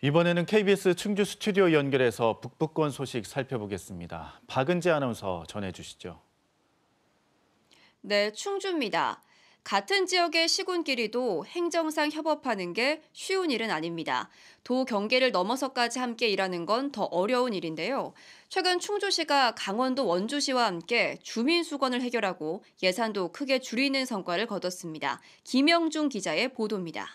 이번에는 KBS 충주 스튜디오 연결해서 북부권 소식 살펴보겠습니다. 박은지 아나운서 전해주시죠. 네, 충주입니다. 같은 지역의 시군끼리도 행정상 협업하는 게 쉬운 일은 아닙니다. 도 경계를 넘어서까지 함께 일하는 건 더 어려운 일인데요. 최근 충주시가 강원도 원주시와 함께 주민 수건을 해결하고 예산도 크게 줄이는 성과를 거뒀습니다. 김영중 기자의 보도입니다.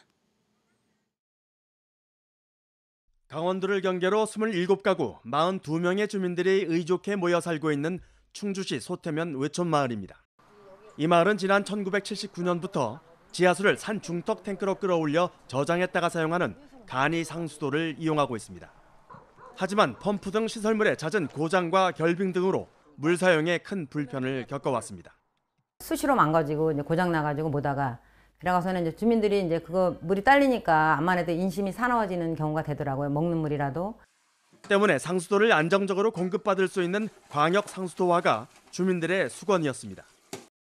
강원도를 경계로 27가구 42명의 주민들이 의족해 모여 살고 있는 충주시 소태면 외촌마을입니다. 이 마을은 지난 1979년부터 지하수를 산 중턱 탱크로 끌어올려 저장했다가 사용하는 간이 상수도를 이용하고 있습니다. 하지만 펌프 등 시설물에 잦은 고장과 결빙 등으로 물 사용에 큰 불편을 겪어왔습니다. 수시로 망가지고 고장 나가지고 보다가 그래가서는 이제 주민들이 이제 그거 물이 딸리니까 아무래도 인심이 사나워지는 경우가 되더라고요. 먹는 물이라도. 때문에 상수도를 안정적으로 공급받을 수 있는 광역 상수도화가 주민들의 수건이었습니다.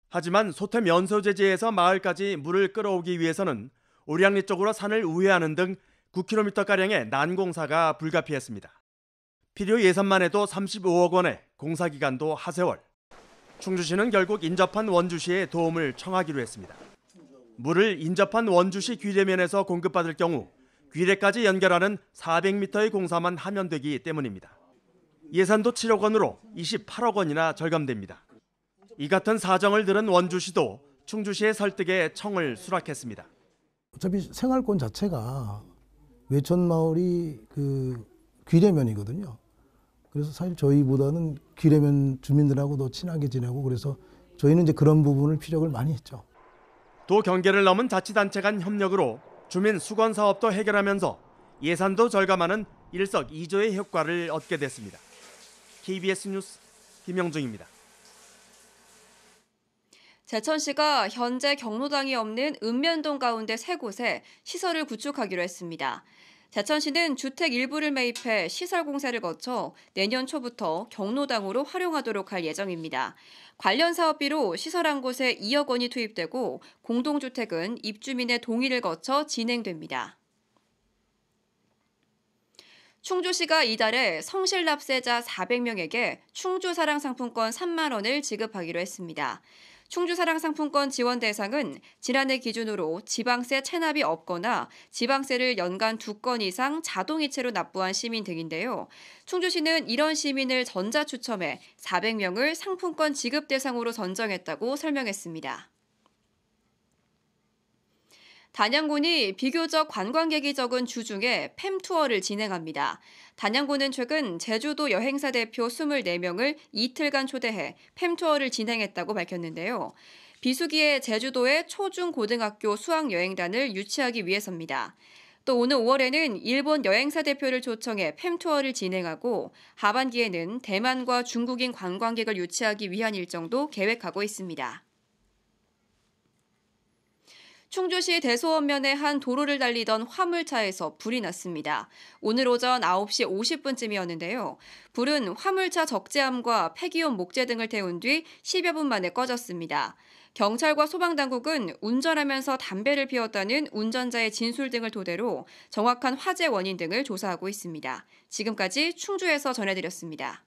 하지만 소템 연소제지에서 마을까지 물을 끌어오기 위해서는 오량리 쪽으로 산을 우회하는 등 9km가량의 난공사가 불가피했습니다. 필요 예산만 해도 35억 원에 공사 기간도 하세월. 충주시는 결국 인접한 원주시에 도움을 청하기로 했습니다. 물을 인접한 원주시 귀례면에서 공급받을 경우 귀례까지 연결하는 400m의 공사만 하면 되기 때문입니다. 예산도 7억 원으로 28억 원이나 절감됩니다. 이 같은 사정을 들은 원주시도 충주시의 설득에 청을 수락했습니다. 어차피 생활권 자체가 외촌마을이 그 귀례면이거든요. 그래서 사실 저희보다는 귀례면 주민들하고 더 친하게 지내고 그래서 저희는 이제 그런 부분을 피력을 많이 했죠. 도 경계를 넘은 자치단체 간 협력으로 주민 수건 사업도 해결하면서 예산도 절감하는 일석이조의 효과를 얻게 됐습니다. KBS 뉴스 김영중입니다. 제천시가 현재 경로당이 없는 읍면동 가운데 세 곳에 시설을 구축하기로 했습니다. 자천시는 주택 일부를 매입해 시설 공사를 거쳐 내년 초부터 경로당으로 활용하도록 할 예정입니다. 관련 사업비로 시설 한 곳에 2억 원이 투입되고 공동주택은 입주민의 동의를 거쳐 진행됩니다. 충주시가 이달에 성실 납세자 400명에게 충주 사랑 상품권 3만 원을 지급하기로 했습니다. 충주사랑상품권 지원 대상은 지난해 기준으로 지방세 체납이 없거나 지방세를 연간 두 건 이상 자동이체로 납부한 시민 등인데요. 충주시는 이런 시민을 전자추첨해 400명을 상품권 지급 대상으로 선정했다고 설명했습니다. 단양군이 비교적 관광객이 적은 주 중에 팸투어를 진행합니다. 단양군은 최근 제주도 여행사 대표 24명을 이틀간 초대해 팸투어를 진행했다고 밝혔는데요. 비수기에 제주도의 초중고등학교 수학여행단을 유치하기 위해서입니다. 또 오는 5월에는 일본 여행사 대표를 초청해 팸투어를 진행하고 하반기에는 대만과 중국인 관광객을 유치하기 위한 일정도 계획하고 있습니다. 충주시 대소원면의 한 도로를 달리던 화물차에서 불이 났습니다. 오늘 오전 9시 50분쯤이었는데요. 불은 화물차 적재함과 폐기용 목재 등을 태운 뒤 10여 분 만에 꺼졌습니다. 경찰과 소방당국은 운전하면서 담배를 피웠다는 운전자의 진술 등을 토대로 정확한 화재 원인 등을 조사하고 있습니다. 지금까지 충주에서 전해드렸습니다.